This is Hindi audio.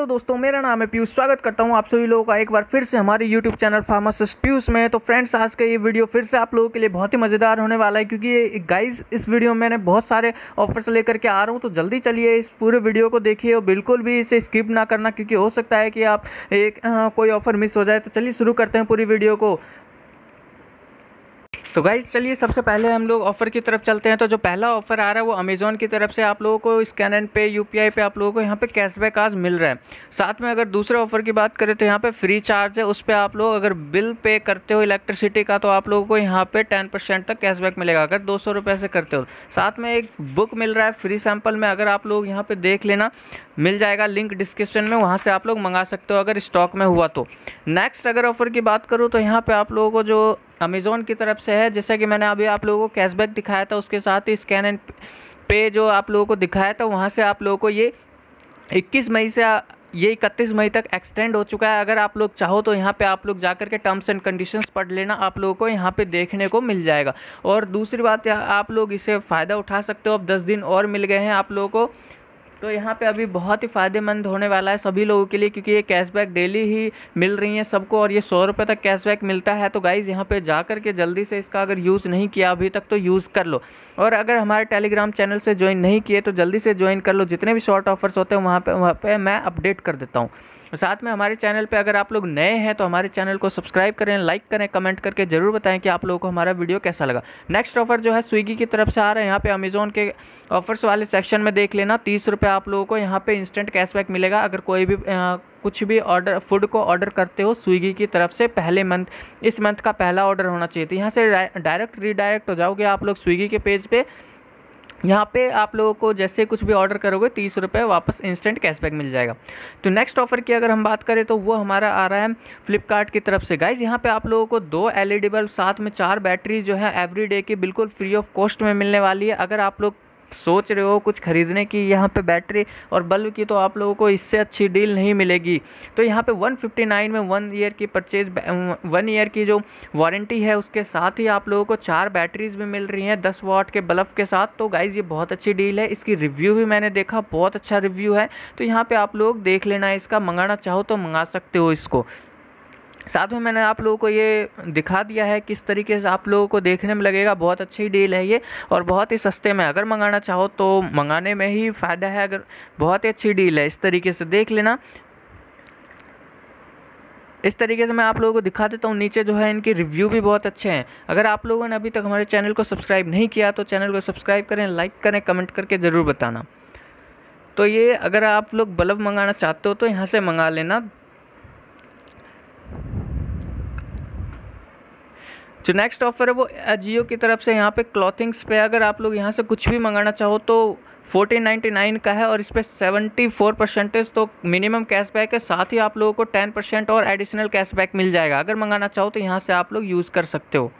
हेलो दोस्तों मेरा नाम है पीयूष स्वागत करता हूं आप सभी लोगों का एक बार फिर से हमारे यूट्यूब चैनल फार्मासिस्ट पीयूष में तो फ्रेंड्स आज का ये वीडियो फिर से आप लोगों के लिए बहुत ही मज़ेदार होने वाला है क्योंकि गाइस इस वीडियो में मैंने बहुत सारे ऑफर्स लेकर के आ रहा हूँ तो जल्दी चलिए इस पूरे वीडियो को देखिए और बिल्कुल भी इसे स्किप ना करना क्योंकि हो सकता है कि आप एक आ, कोई ऑफर मिस हो जाए तो चलिए शुरू करते हैं पूरी वीडियो को तो गाइज चलिए सबसे पहले हम लोग ऑफ़र की तरफ चलते हैं तो जो पहला ऑफ़र आ रहा है वो अमेज़ॉन की तरफ से आप लोगों को स्कैन एंड पे यू पे आप लोगों को यहाँ पे कैशबैक आज मिल रहा है साथ में अगर दूसरे ऑफ़र की बात करें तो यहाँ पे फ्री चार्ज है उस पर आप लोग अगर बिल पे करते हो इलेक्ट्रिसिटी का तो आप लोगों को यहाँ पे टेन परसेंट तक कैशबैक मिलेगा अगर दो सौ रुपये से करते हो साथ में एक बुक मिल रहा है फ्री सैम्पल में अगर आप लोग यहाँ पर देख लेना मिल जाएगा लिंक डिस्क्रिप्शन में वहाँ से आप लोग मंगा सकते हो अगर स्टॉक में हुआ तो नेक्स्ट अगर ऑफ़र की बात करूँ तो यहाँ पर आप लोगों को जो अमेज़ोन की तरफ से है जैसा कि मैंने अभी आप लोगों को कैशबैक दिखाया था उसके साथ ही स्कैन एंड पे जो आप लोगों को दिखाया था वहाँ से आप लोगों को ये इक्कीस मई से ये इकतीस मई तक एक्सटेंड हो चुका है अगर आप लोग चाहो तो यहाँ पे आप लोग जा के टर्म्स एंड कंडीशंस पढ़ लेना आप लोगों को यहाँ पे देखने को मिल जाएगा और दूसरी बात आप लोग इसे फ़ायदा उठा सकते हो अब दस दिन और मिल गए हैं आप लोगों को तो यहाँ पे अभी बहुत ही फ़ायदेमंद होने वाला है सभी लोगों के लिए क्योंकि ये कैशबैक डेली ही मिल रही है सबको और ये सौ रुपये तक कैशबैक मिलता है तो गाइज़ यहाँ पे जा कर के जल्दी से इसका अगर यूज़ नहीं किया अभी तक तो यूज़ कर लो और अगर हमारे टेलीग्राम चैनल से ज्वाइन नहीं किए तो जल्दी से ज्वाइन कर लो जितने भी शॉर्ट ऑफर्स होते हैं वहाँ पर वहाँ पर मैं अपडेट कर देता हूँ साथ में हमारे चैनल पे अगर आप लोग नए हैं तो हमारे चैनल को सब्सक्राइब करें लाइक करें कमेंट करके ज़रूर बताएं कि आप लोगों को हमारा वीडियो कैसा लगा नेक्स्ट ऑफर जो है स्विगी की तरफ से आ रहा है यहाँ पे अमेजोन के ऑफर्स वाले सेक्शन में देख लेना तीस रुपये आप लोगों को यहाँ पे इंस्टेंट कैशबैक मिलेगा अगर कोई भी आ, कुछ भी ऑर्डर फूड को ऑर्डर करते हो स्विगी की तरफ से पहले मंथ इस मंथ का पहला ऑर्डर होना चाहिए तो यहाँ से डायरेक्ट रीडायरेक्ट हो जाओगे आप लोग स्विगी के पेज पर पे यहाँ पे आप लोगों को जैसे कुछ भी ऑर्डर करोगे तीस रुपये वापस इंस्टेंट कैशबैक मिल जाएगा तो नेक्स्ट ऑफर की अगर हम बात करें तो वो हमारा आ रहा है फ्लिपकार्ट की तरफ से गाइज यहाँ पे आप लोगों को दो एल ई बल्ब साथ में चार बैटरी जो है एवरी की बिल्कुल फ्री ऑफ कॉस्ट में मिलने वाली है अगर आप लोग सोच रहे हो कुछ ख़रीदने की यहाँ पे बैटरी और बल्ब की तो आप लोगों को इससे अच्छी डील नहीं मिलेगी तो यहाँ पे 159 में वन ईयर की परचेज वन ईयर की जो वारंटी है उसके साथ ही आप लोगों को चार बैटरीज भी मिल रही हैं दस वाट के बल्ब के साथ तो गाइज़ ये बहुत अच्छी डील है इसकी रिव्यू भी मैंने देखा बहुत अच्छा रिव्यू है तो यहाँ पर आप लोग देख लेना इसका मंगाना चाहो तो मंगा सकते हो इसको साथ में मैंने आप लोगों को ये दिखा दिया है किस तरीके से आप लोगों को देखने में लगेगा बहुत अच्छी डील है ये और बहुत ही सस्ते में अगर मंगाना चाहो तो मंगाने में ही फ़ायदा है अगर बहुत ही अच्छी डील है इस तरीके से देख लेना इस तरीके से मैं आप लोगों को दिखा देता हूँ नीचे जो है इनके रिव्यू भी बहुत अच्छे हैं अगर आप लोगों ने अभी तक हमारे चैनल को सब्सक्राइब नहीं किया तो चैनल को सब्सक्राइब करें लाइक करें कमेंट करके ज़रूर बताना तो ये अगर आप लोग बल्ब मंगाना चाहते हो तो यहाँ से मंगा लेना जो नेक्स्ट ऑफ़र है वो अजियो की तरफ से यहाँ पे क्लॉथिंग्स पे अगर आप लोग यहाँ से कुछ भी मंगाना चाहो तो फोर्टीन नाइन्टी नाइन का है और इस पर सेवेंटी फोर परसेंटेज तो मिनिमम कैशबैक है साथ ही आप लोगों को टेन परसेंट और एडिशनल कैशबैक मिल जाएगा अगर मंगाना चाहो तो यहाँ से आप लोग यूज़ कर सकते हो